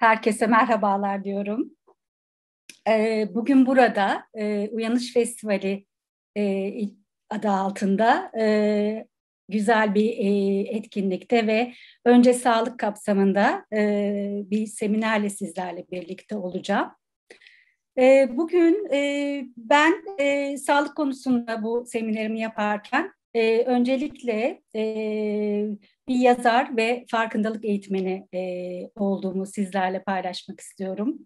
Herkese merhabalar diyorum. Ee, bugün burada e, Uyanış Festivali e, adı altında e, güzel bir etkinlikte ve önce sağlık kapsamında bir seminerle sizlerle birlikte olacağım. Bugün ben sağlık konusunda bu seminerimi yaparken e, öncelikle e, bir yazar ve farkındalık eğitmeni e, olduğumu sizlerle paylaşmak istiyorum.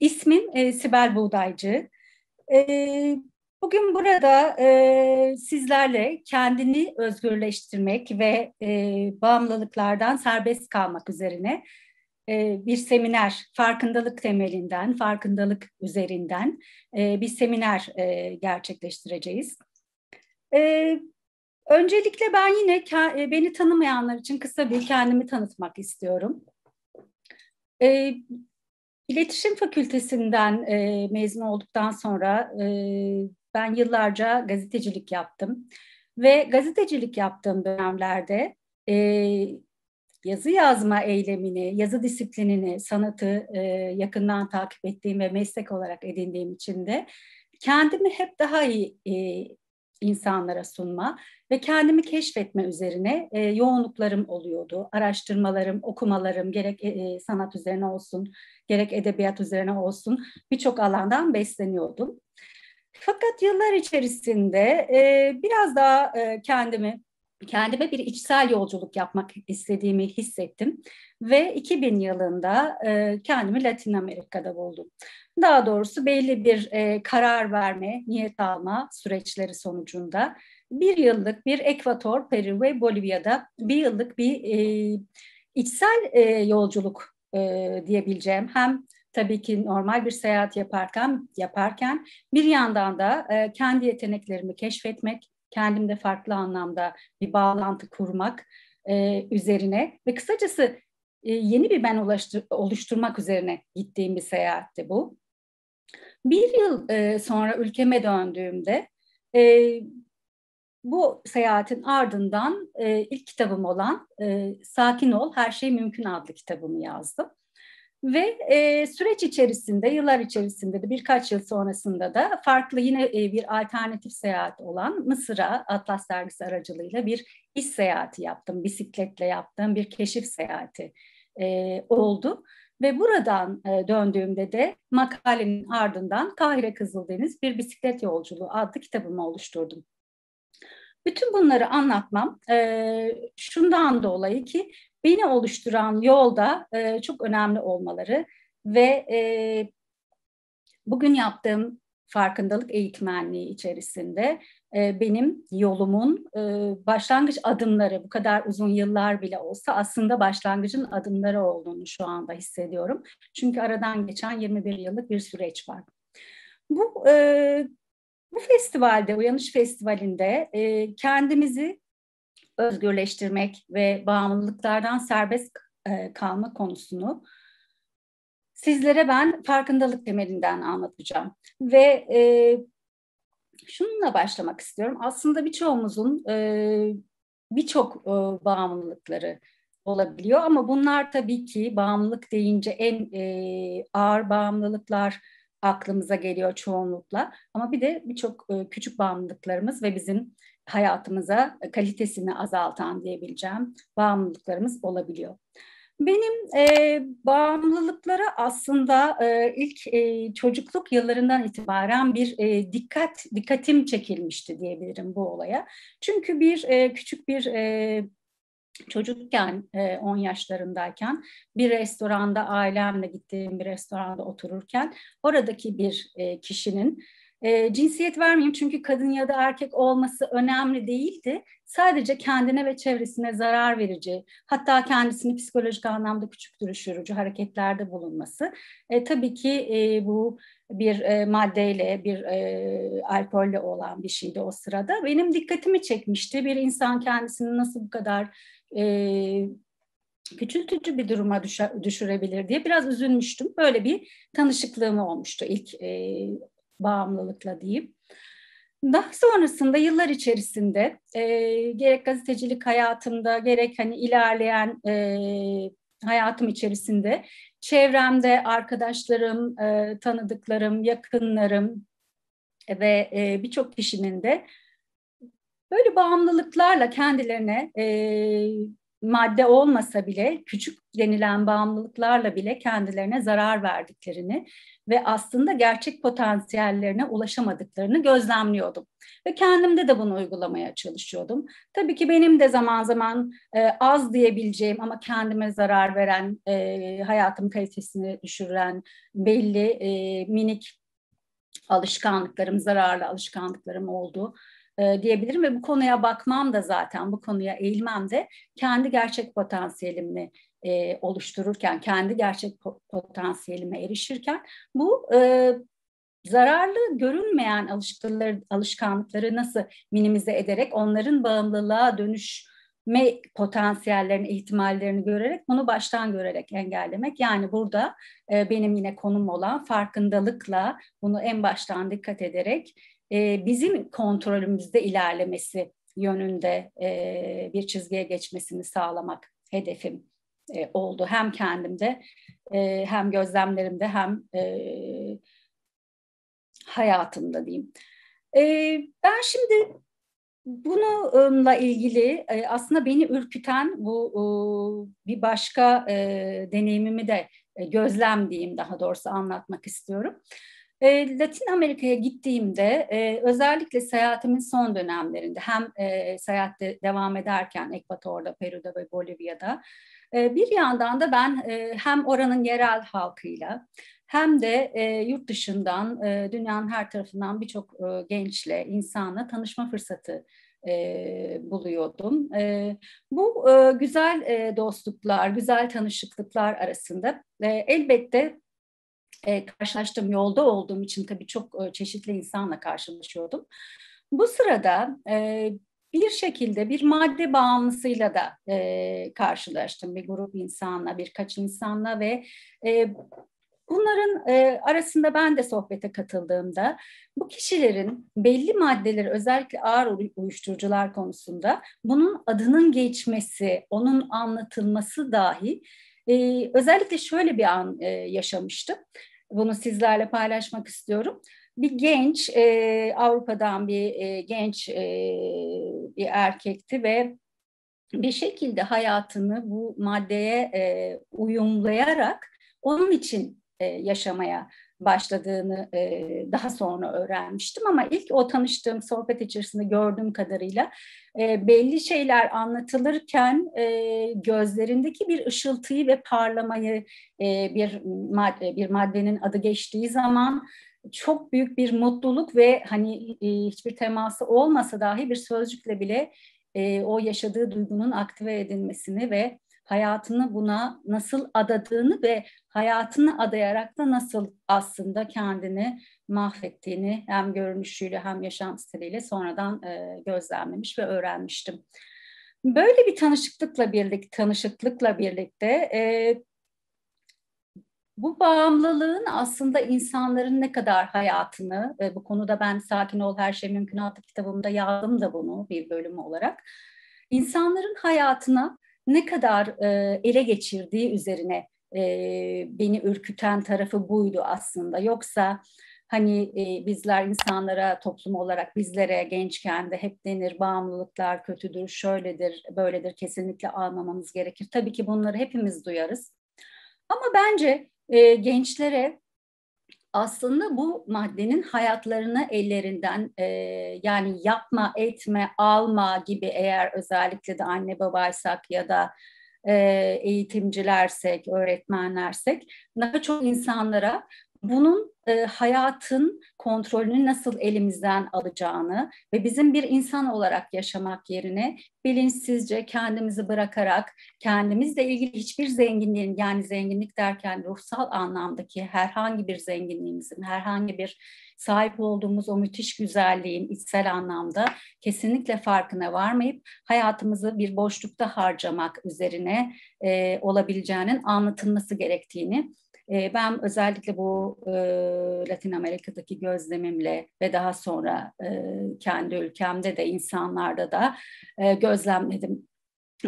İsmim e, Sibel Buğdaycı. E, bugün burada e, sizlerle kendini özgürleştirmek ve e, bağımlılıklardan serbest kalmak üzerine e, bir seminer, farkındalık temelinden, farkındalık üzerinden e, bir seminer e, gerçekleştireceğiz öncelikle ben yine e, beni tanımayanlar için kısa bir kendimi tanıtmak istiyorum. E, İletişim Fakültesinden e, mezun olduktan sonra e, ben yıllarca gazetecilik yaptım. Ve gazetecilik yaptığım dönemlerde e, yazı yazma eylemini, yazı disiplinini, sanatı e, yakından takip ettiğim ve meslek olarak edindiğim için de kendimi hep daha iyi e, insanlara sunma ve kendimi keşfetme üzerine e, yoğunluklarım oluyordu. Araştırmalarım, okumalarım gerek e, e, sanat üzerine olsun, gerek edebiyat üzerine olsun birçok alandan besleniyordum. Fakat yıllar içerisinde e, biraz daha e, kendimi kendime bir içsel yolculuk yapmak istediğimi hissettim ve 2000 yılında e, kendimi Latin Amerika'da buldum. Daha doğrusu belli bir e, karar verme, niyet alma süreçleri sonucunda bir yıllık bir Ekvator, Peru ve Bolivya'da bir yıllık bir e, içsel e, yolculuk e, diyebileceğim hem tabii ki normal bir seyahat yaparken yaparken bir yandan da e, kendi yeteneklerimi keşfetmek, kendimde farklı anlamda bir bağlantı kurmak e, üzerine ve kısacası e, yeni bir ben ulaştır, oluşturmak üzerine gittiğim bir seyahatti bu. Bir yıl e, sonra ülkeme döndüğümde e, bu seyahatin ardından e, ilk kitabım olan e, Sakin Ol Her Şey Mümkün adlı kitabımı yazdım. Ve e, süreç içerisinde, yıllar içerisinde de birkaç yıl sonrasında da farklı yine e, bir alternatif seyahat olan Mısır'a Atlas dergisi aracılığıyla bir iş seyahati yaptım. Bisikletle yaptığım bir keşif seyahati e, oldu. Ve buradan e, döndüğümde de makalenin ardından Kahire Kızıldeniz Bir Bisiklet Yolculuğu adlı kitabımı oluşturdum. Bütün bunları anlatmam e, şundan dolayı ki beni oluşturan yolda e, çok önemli olmaları ve e, bugün yaptığım farkındalık eğitmenliği içerisinde e, benim yolumun e, başlangıç adımları bu kadar uzun yıllar bile olsa aslında başlangıcın adımları olduğunu şu anda hissediyorum. Çünkü aradan geçen 21 yıllık bir süreç var. Bu e, bu festivalde, Uyanış Festivali'nde e, kendimizi özgürleştirmek ve bağımlılıklardan serbest e, kalma konusunu sizlere ben farkındalık temelinden anlatacağım. Ve e, şununla başlamak istiyorum. Aslında birçoğumuzun e, birçok e, bağımlılıkları olabiliyor ama bunlar tabii ki bağımlılık deyince en e, ağır bağımlılıklar aklımıza geliyor çoğunlukla. Ama bir de birçok e, küçük bağımlılıklarımız ve bizim hayatımıza e, kalitesini azaltan diyebileceğim bağımlılıklarımız olabiliyor. Benim e, bağımlılıklara aslında e, ilk e, çocukluk yıllarından itibaren bir e, dikkat dikkatim çekilmişti diyebilirim bu olaya. Çünkü bir e, küçük bir e, çocukken 10 e, yaşlarındayken bir restoranda ailemle gittiğim bir restoranda otururken oradaki bir e, kişinin e, cinsiyet vermeyeyim çünkü kadın ya da erkek olması önemli değildi. Sadece kendine ve çevresine zarar verici, hatta kendisini psikolojik anlamda küçük düşürücü hareketlerde bulunması. E, tabii ki e, bu bir e, maddeyle, bir e, alkolle olan bir şeydi o sırada. Benim dikkatimi çekmişti. Bir insan kendisini nasıl bu kadar e, küçültücü bir duruma düşürebilir diye biraz üzülmüştüm. Böyle bir tanışıklığım olmuştu ilk e, bağımlılıkla diyeyim. Daha sonrasında yıllar içerisinde e, gerek gazetecilik hayatımda gerek hani ilerleyen e, hayatım içerisinde çevremde arkadaşlarım, e, tanıdıklarım, yakınlarım ve e, birçok kişinin de böyle bağımlılıklarla kendilerine e, madde olmasa bile küçük denilen bağımlılıklarla bile kendilerine zarar verdiklerini ve aslında gerçek potansiyellerine ulaşamadıklarını gözlemliyordum. Ve kendimde de bunu uygulamaya çalışıyordum. Tabii ki benim de zaman zaman e, az diyebileceğim ama kendime zarar veren, e, hayatım kalitesini düşüren belli e, minik alışkanlıklarım, zararlı alışkanlıklarım oldu e, diyebilirim ve bu konuya bakmam da zaten bu konuya eğilmem de kendi gerçek potansiyelimi e, oluştururken, kendi gerçek potansiyelime erişirken bu e, zararlı görünmeyen alışkanlıkları, alışkanlıkları nasıl minimize ederek onların bağımlılığa dönüş me potansiyellerini, ihtimallerini görerek bunu baştan görerek engellemek. Yani burada e, benim yine konum olan farkındalıkla bunu en baştan dikkat ederek e, bizim kontrolümüzde ilerlemesi yönünde e, bir çizgiye geçmesini sağlamak hedefim e, oldu. Hem kendimde e, hem gözlemlerimde hem e, hayatımda diyeyim. E, ben şimdi bununla ilgili e, aslında beni ürküten bu e, bir başka e, deneyimimi de e, gözlem diyeyim daha doğrusu anlatmak istiyorum. E, Latin Amerika'ya gittiğimde e, özellikle seyahatimin son dönemlerinde hem e, seyahatte devam ederken Ekvator'da, Peru'da ve Bolivya'da e, bir yandan da ben e, hem oranın yerel halkıyla hem de e, yurt dışından, e, dünyanın her tarafından birçok e, gençle, insanla tanışma fırsatı e, buluyordum. E, bu e, güzel e, dostluklar, güzel tanışıklıklar arasında e, elbette e, karşılaştığım yolda olduğum için tabii çok e, çeşitli insanla karşılaşıyordum. Bu sırada e, bir şekilde bir madde bağımlısıyla da e, karşılaştım bir grup insanla, birkaç insanla ve e, bunların e, arasında ben de sohbete katıldığımda bu kişilerin belli maddeleri özellikle ağır uyuşturucular konusunda bunun adının geçmesi, onun anlatılması dahi e, özellikle şöyle bir an e, yaşamıştım. Bunu sizlerle paylaşmak istiyorum. Bir genç, e, Avrupa'dan bir e, genç e, bir erkekti ve bir şekilde hayatını bu maddeye e, uyumlayarak onun için e, yaşamaya başladığını e, daha sonra öğrenmiştim ama ilk o tanıştığım sohbet içerisinde gördüğüm kadarıyla e, belli şeyler anlatılırken e, gözlerindeki bir ışıltıyı ve parlamayı e, bir madde bir maddenin adı geçtiği zaman çok büyük bir mutluluk ve hani e, hiçbir teması olmasa dahi bir sözcükle bile e, o yaşadığı duygunun aktive edilmesini ve hayatını buna nasıl adadığını ve hayatını adayarak da nasıl aslında kendini mahvettiğini hem görünüşüyle hem yaşam stiliyle sonradan e, gözlemlemiş ve öğrenmiştim. Böyle bir tanışıklıkla birlikte tanışıklıkla birlikte e, bu bağımlılığın aslında insanların ne kadar hayatını, e, bu konuda ben Sakin Ol Her Şey Mümkün adlı kitabımda yazdım da bunu bir bölüm olarak, insanların hayatına ne kadar e, ele geçirdiği üzerine e, beni ürküten tarafı buydu aslında. Yoksa hani e, bizler insanlara toplum olarak bizlere gençken de hep denir bağımlılıklar kötüdür, şöyledir, böyledir kesinlikle almamamız gerekir. Tabii ki bunları hepimiz duyarız. Ama bence e, gençlere aslında bu maddenin hayatlarını ellerinden e, yani yapma, etme, alma gibi eğer özellikle de anne babaysak ya da e, eğitimcilersek, öğretmenlersek daha çok insanlara bunun e, hayatın kontrolünü nasıl elimizden alacağını ve bizim bir insan olarak yaşamak yerine bilinçsizce kendimizi bırakarak kendimizle ilgili hiçbir zenginliğin yani zenginlik derken ruhsal anlamdaki herhangi bir zenginliğimizin herhangi bir sahip olduğumuz o müthiş güzelliğin içsel anlamda kesinlikle farkına varmayıp hayatımızı bir boşlukta harcamak üzerine e, olabileceğinin anlatılması gerektiğini e, ben özellikle bu e, Latin Amerika'daki gözlemimle ve daha sonra e, kendi ülkemde de insanlarda da e, gözlemledim.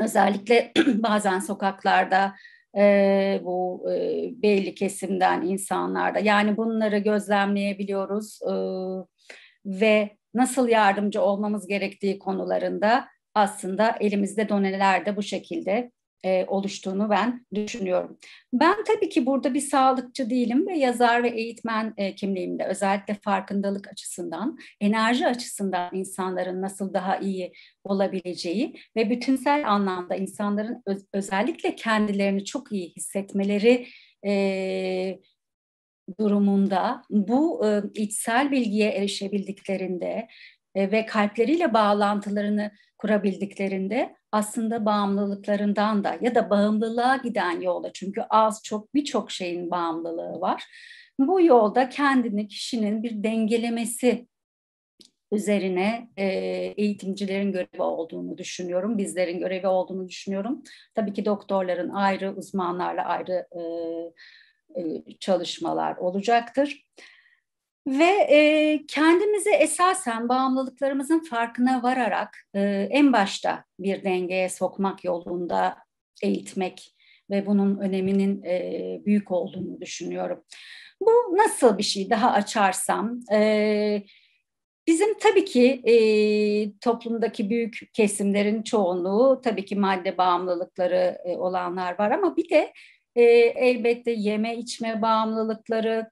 Özellikle bazen sokaklarda e, bu e, belli kesimden insanlarda yani bunları gözlemleyebiliyoruz e, ve nasıl yardımcı olmamız gerektiği konularında aslında elimizde doneler de bu şekilde e, oluştuğunu ben düşünüyorum. Ben tabii ki burada bir sağlıkçı değilim ve yazar ve eğitmen e, kimliğimde özellikle farkındalık açısından, enerji açısından insanların nasıl daha iyi olabileceği ve bütünsel anlamda insanların öz, özellikle kendilerini çok iyi hissetmeleri e, durumunda bu e, içsel bilgiye erişebildiklerinde e, ve kalpleriyle bağlantılarını kurabildiklerinde aslında bağımlılıklarından da ya da bağımlılığa giden yolda çünkü az çok birçok şeyin bağımlılığı var. Bu yolda kendini kişinin bir dengelemesi üzerine e, eğitimcilerin görevi olduğunu düşünüyorum, bizlerin görevi olduğunu düşünüyorum. Tabii ki doktorların ayrı, uzmanlarla ayrı e, e, çalışmalar olacaktır. Ve e, kendimizi esasen bağımlılıklarımızın farkına vararak e, en başta bir dengeye sokmak yolunda eğitmek ve bunun öneminin e, büyük olduğunu düşünüyorum. Bu nasıl bir şey daha açarsam? E, bizim tabii ki e, toplumdaki büyük kesimlerin çoğunluğu tabii ki madde bağımlılıkları e, olanlar var ama bir de e, elbette yeme içme bağımlılıkları,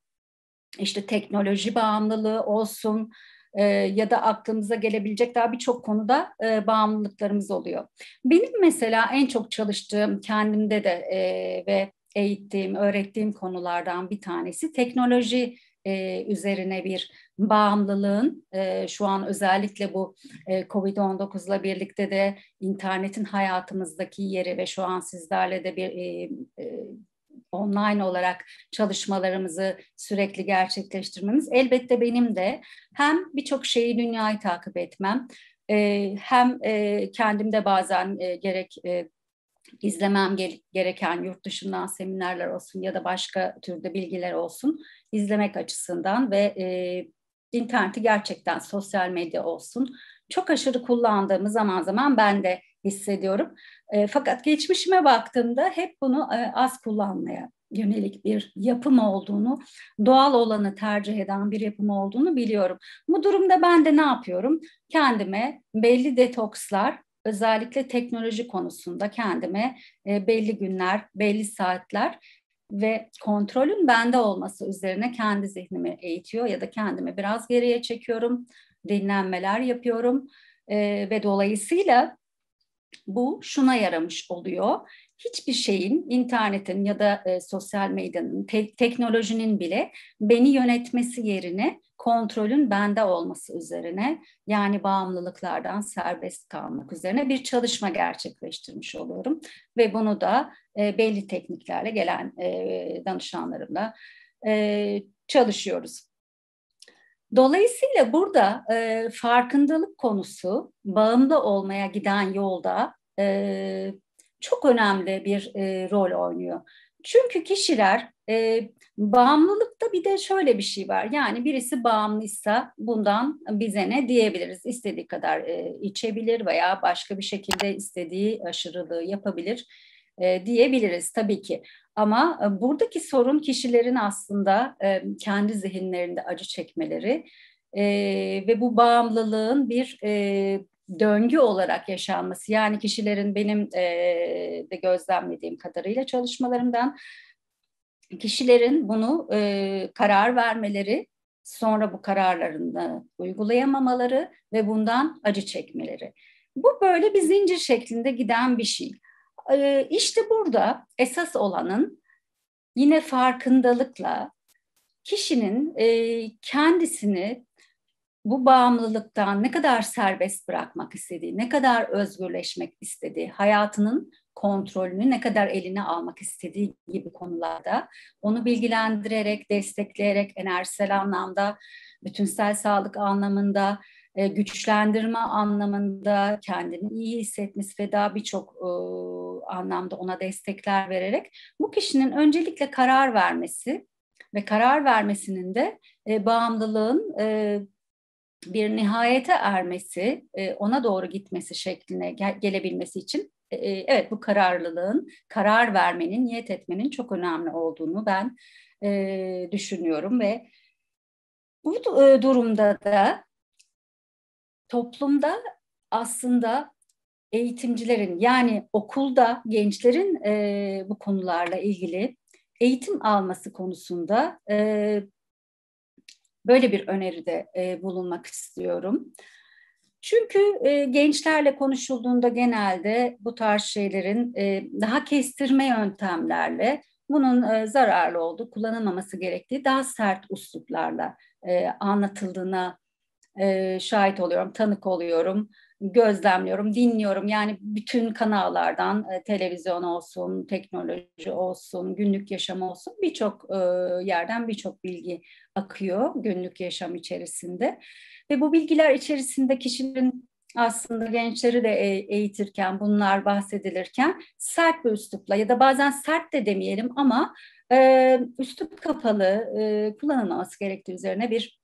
işte teknoloji bağımlılığı olsun e, ya da aklımıza gelebilecek daha birçok konuda e, bağımlılıklarımız oluyor. Benim mesela en çok çalıştığım kendimde de e, ve eğittiğim, öğrettiğim konulardan bir tanesi teknoloji e, üzerine bir bağımlılığın e, şu an özellikle bu e, covid 19la birlikte de internetin hayatımızdaki yeri ve şu an sizlerle de bir e, e, online olarak çalışmalarımızı sürekli gerçekleştirmemiz. Elbette benim de hem birçok şeyi dünyayı takip etmem, e, hem e, kendimde bazen e, gerek e, izlemem gereken yurt dışından seminerler olsun ya da başka türde bilgiler olsun izlemek açısından ve e, interneti gerçekten sosyal medya olsun çok aşırı kullandığımız zaman zaman ben de hissediyorum. E, fakat geçmişime baktığımda hep bunu e, az kullanmaya yönelik bir yapım olduğunu, doğal olanı tercih eden bir yapım olduğunu biliyorum. Bu durumda ben de ne yapıyorum? Kendime belli detokslar, özellikle teknoloji konusunda kendime e, belli günler, belli saatler ve kontrolün bende olması üzerine kendi zihnimi eğitiyor ya da kendimi biraz geriye çekiyorum, dinlenmeler yapıyorum e, ve dolayısıyla bu şuna yaramış oluyor. Hiçbir şeyin, internetin ya da e, sosyal medyanın, te- teknolojinin bile beni yönetmesi yerine kontrolün bende olması üzerine yani bağımlılıklardan serbest kalmak üzerine bir çalışma gerçekleştirmiş oluyorum. Ve bunu da e, belli tekniklerle gelen e, danışanlarımla e, çalışıyoruz. Dolayısıyla burada e, farkındalık konusu bağımlı olmaya giden yolda e, çok önemli bir e, rol oynuyor. Çünkü kişiler e, bağımlılıkta bir de şöyle bir şey var. Yani birisi bağımlıysa bundan bize ne diyebiliriz? İstediği kadar e, içebilir veya başka bir şekilde istediği aşırılığı yapabilir e, diyebiliriz tabii ki. Ama e, buradaki sorun kişilerin aslında e, kendi zihinlerinde acı çekmeleri e, ve bu bağımlılığın bir döngü olarak yaşanması. Yani kişilerin benim de gözlemlediğim kadarıyla çalışmalarımdan kişilerin bunu karar vermeleri sonra bu kararlarını uygulayamamaları ve bundan acı çekmeleri. Bu böyle bir zincir şeklinde giden bir şey. Ee, işte burada esas olanın yine farkındalıkla kişinin e, kendisini bu bağımlılıktan ne kadar serbest bırakmak istediği, ne kadar özgürleşmek istediği, hayatının kontrolünü ne kadar eline almak istediği gibi konularda onu bilgilendirerek, destekleyerek enerjisel anlamda, bütünsel sağlık anlamında e, güçlendirme anlamında kendini iyi hissetmesi ve daha birçok e, anlamda ona destekler vererek bu kişinin öncelikle karar vermesi ve karar vermesinin de e, bağımlılığın e, bir nihayete ermesi, e, ona doğru gitmesi şekline gel- gelebilmesi için e, e evet bu kararlılığın, karar vermenin, niyet etmenin çok önemli olduğunu ben e, düşünüyorum ve bu e, durumda da toplumda aslında eğitimcilerin yani okulda gençlerin e, bu konularla ilgili eğitim alması konusunda e, böyle bir öneride e, bulunmak istiyorum. Çünkü e, gençlerle konuşulduğunda genelde bu tarz şeylerin e, daha kestirme yöntemlerle bunun e, zararlı olduğu, kullanılmaması gerektiği daha sert usluplarla e, anlatıldığına e, şahit oluyorum, tanık oluyorum, gözlemliyorum, dinliyorum. Yani bütün kanallardan e, televizyon olsun, teknoloji olsun, günlük yaşam olsun birçok e, yerden birçok bilgi akıyor günlük yaşam içerisinde. Ve bu bilgiler içerisinde kişinin aslında gençleri de e, eğitirken, bunlar bahsedilirken sert bir üslupla ya da bazen sert de demeyelim ama e, üslup kapalı e, kullanılması gerektiği üzerine bir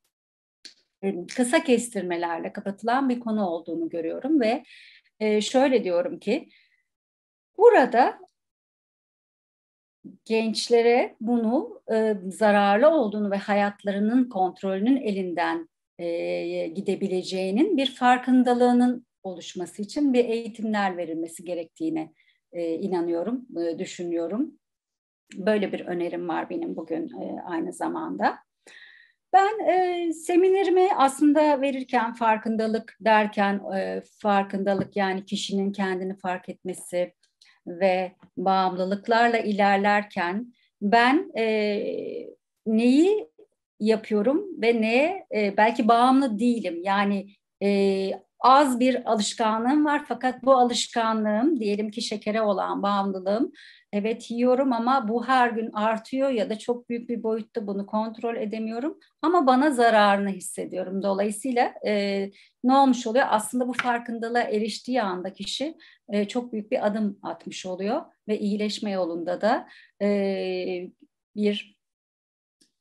e, kısa kestirmelerle kapatılan bir konu olduğunu görüyorum ve e, şöyle diyorum ki burada gençlere bunu e, zararlı olduğunu ve hayatlarının kontrolünün elinden gidebileceğinin bir farkındalığının oluşması için bir eğitimler verilmesi gerektiğine inanıyorum, düşünüyorum. Böyle bir önerim var benim bugün aynı zamanda. Ben e, seminerimi aslında verirken farkındalık derken e, farkındalık yani kişinin kendini fark etmesi ve bağımlılıklarla ilerlerken ben e, neyi yapıyorum ve neye e, belki bağımlı değilim yani e, az bir alışkanlığım var fakat bu alışkanlığım diyelim ki şekere olan bağımlılığım Evet yiyorum ama bu her gün artıyor ya da çok büyük bir boyutta bunu kontrol edemiyorum ama bana zararını hissediyorum. Dolayısıyla e, ne olmuş oluyor? Aslında bu farkındalığa eriştiği anda kişi e, çok büyük bir adım atmış oluyor ve iyileşme yolunda da e, bir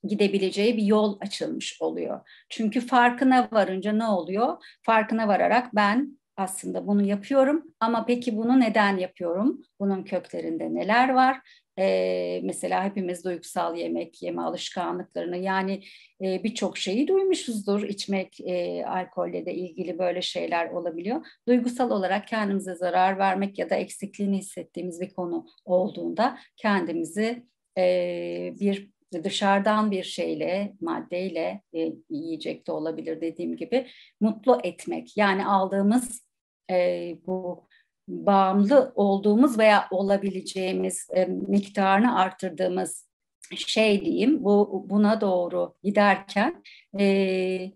gidebileceği bir yol açılmış oluyor. Çünkü farkına varınca ne oluyor? Farkına vararak ben aslında bunu yapıyorum ama peki bunu neden yapıyorum? Bunun köklerinde neler var? Ee, mesela hepimiz duygusal yemek yeme alışkanlıklarını yani e, birçok şeyi duymuşuzdur. İçmek, e, alkolle de ilgili böyle şeyler olabiliyor. Duygusal olarak kendimize zarar vermek ya da eksikliğini hissettiğimiz bir konu olduğunda kendimizi e, bir dışarıdan bir şeyle, maddeyle, e, yiyecek de olabilir dediğim gibi mutlu etmek. Yani aldığımız e, bu bağımlı olduğumuz veya olabileceğimiz e, miktarını arttırdığımız şey diyeyim bu buna doğru giderken e,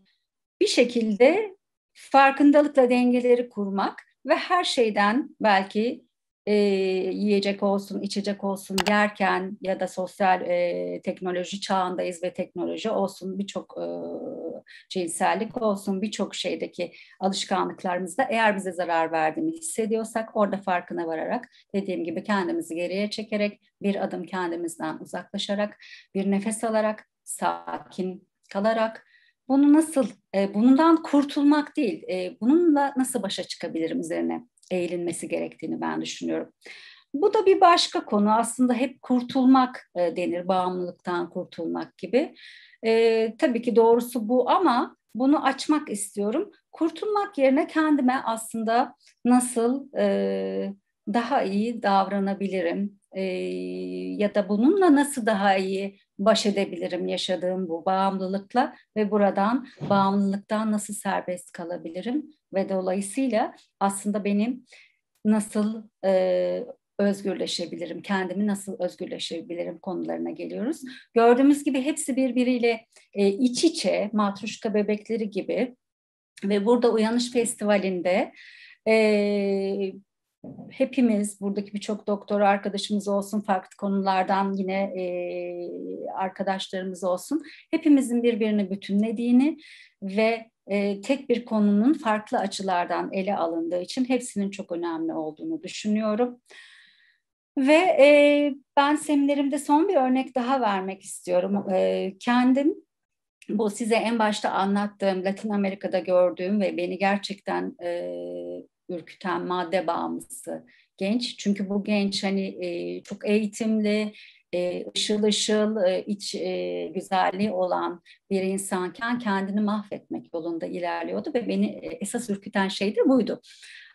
bir şekilde farkındalıkla dengeleri kurmak ve her şeyden belki e, yiyecek olsun, içecek olsun yerken ya da sosyal e, teknoloji çağındayız ve teknoloji olsun birçok e, cinsellik olsun birçok şeydeki alışkanlıklarımızda eğer bize zarar verdiğini hissediyorsak orada farkına vararak dediğim gibi kendimizi geriye çekerek bir adım kendimizden uzaklaşarak bir nefes alarak sakin kalarak bunu nasıl e, bundan kurtulmak değil e, bununla nasıl başa çıkabilirim üzerine eğilinmesi gerektiğini ben düşünüyorum. Bu da bir başka konu aslında hep kurtulmak e, denir bağımlılıktan kurtulmak gibi. E, tabii ki doğrusu bu ama bunu açmak istiyorum. Kurtulmak yerine kendime aslında nasıl e, daha iyi davranabilirim, e, ya da bununla nasıl daha iyi baş edebilirim yaşadığım bu bağımlılıkla ve buradan bağımlılıktan nasıl serbest kalabilirim ve dolayısıyla aslında benim nasıl e, özgürleşebilirim, kendimi nasıl özgürleşebilirim konularına geliyoruz. Gördüğümüz gibi hepsi birbiriyle e, iç içe, matruşka bebekleri gibi ve burada Uyanış Festivali'nde e, hepimiz buradaki birçok doktor arkadaşımız olsun farklı konulardan yine e, arkadaşlarımız olsun hepimizin birbirini bütünlediğini ve e, tek bir konunun farklı açılardan ele alındığı için hepsinin çok önemli olduğunu düşünüyorum. Ve e, ben seminerimde son bir örnek daha vermek istiyorum. E, kendim bu size en başta anlattığım Latin Amerika'da gördüğüm ve beni gerçekten e, ürküten madde bağımlısı genç. Çünkü bu genç hani e, çok eğitimli, e, ışıl ışıl e, iç e, güzelliği olan bir insanken kendini mahvetmek yolunda ilerliyordu ve beni esas ürküten şey de buydu.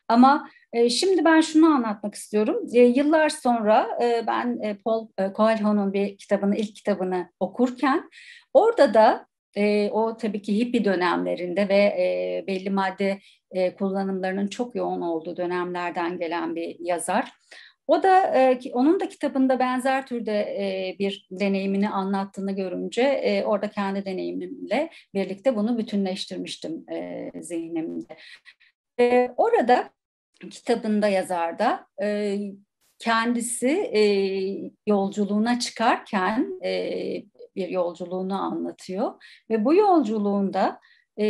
Ama e, şimdi ben şunu anlatmak istiyorum. E, yıllar sonra e, ben e, Paul e, Coelho'nun bir kitabını, ilk kitabını okurken orada da e, o tabii ki hippi dönemlerinde ve e, belli madde e, kullanımlarının çok yoğun olduğu dönemlerden gelen bir yazar. O da e, onun da kitabında benzer türde e, bir deneyimini anlattığını görünce e, orada kendi deneyimimle birlikte bunu bütünleştirmiştim e, zihnimde. E, orada kitabında yazarda e, kendisi e, yolculuğuna çıkarken e, bir yolculuğunu anlatıyor. Ve bu yolculuğunda e,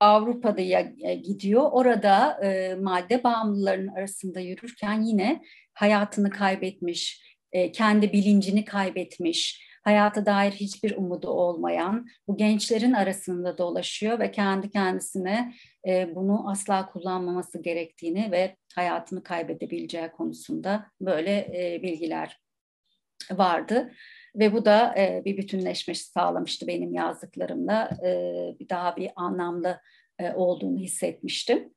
Avrupa'da e, gidiyor. Orada e, madde bağımlıların arasında yürürken yine hayatını kaybetmiş, e, kendi bilincini kaybetmiş, hayata dair hiçbir umudu olmayan bu gençlerin arasında dolaşıyor ve kendi kendisine e, bunu asla kullanmaması gerektiğini ve hayatını kaybedebileceği konusunda böyle e, bilgiler vardı. Ve bu da e, bir bütünleşme sağlamıştı benim yazdıklarımla. E, daha bir anlamlı e, olduğunu hissetmiştim.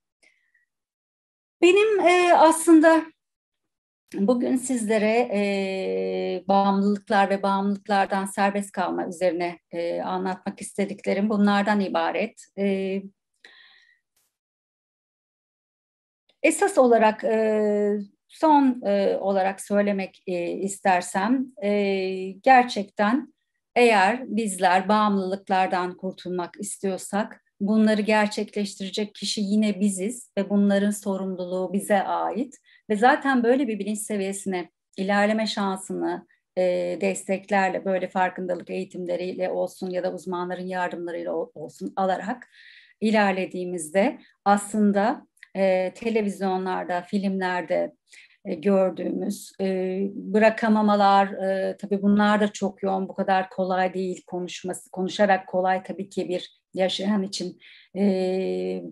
Benim e, aslında bugün sizlere e, bağımlılıklar ve bağımlılıklardan serbest kalma üzerine e, anlatmak istediklerim bunlardan ibaret. E, esas olarak e, son e, olarak söylemek e, istersem e, gerçekten eğer bizler bağımlılıklardan kurtulmak istiyorsak bunları gerçekleştirecek kişi yine biziz ve bunların sorumluluğu bize ait ve zaten böyle bir bilinç seviyesine ilerleme şansını e, desteklerle böyle farkındalık eğitimleriyle olsun ya da uzmanların yardımlarıyla olsun alarak ilerlediğimizde aslında e, televizyonlarda, filmlerde e, gördüğümüz e, bırakamamalar e, tabii bunlar da çok yoğun bu kadar kolay değil konuşması konuşarak kolay tabii ki bir yaşayan için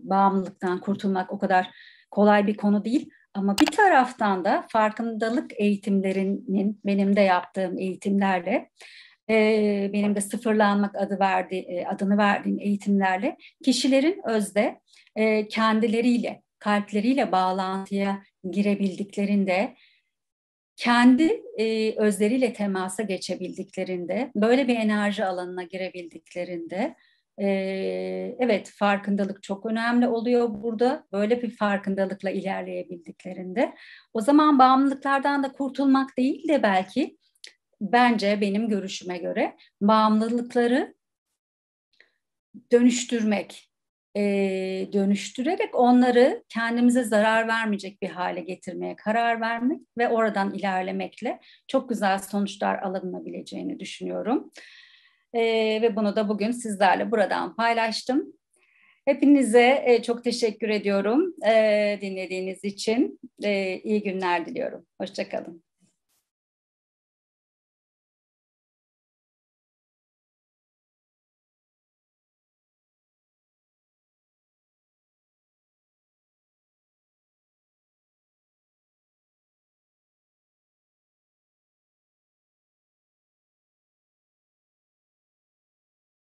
bağımlılıktan kurtulmak o kadar kolay bir konu değil ama bir taraftan da farkındalık eğitimlerinin benim de yaptığım eğitimlerle benim de sıfırlanmak adı verdi adını verdiğim eğitimlerle kişilerin özde kendileriyle kalpleriyle bağlantıya girebildiklerinde kendi e, özleriyle temasa geçebildiklerinde, böyle bir enerji alanına girebildiklerinde, e, evet farkındalık çok önemli oluyor burada. Böyle bir farkındalıkla ilerleyebildiklerinde, o zaman bağımlılıklardan da kurtulmak değil de belki, bence benim görüşüme göre bağımlılıkları dönüştürmek, e, dönüştürerek onları kendimize zarar vermeyecek bir hale getirmeye karar vermek ve oradan ilerlemekle çok güzel sonuçlar alınabileceğini düşünüyorum. E, ve bunu da bugün sizlerle buradan paylaştım. Hepinize e, çok teşekkür ediyorum e, dinlediğiniz için. E, iyi günler diliyorum. Hoşçakalın.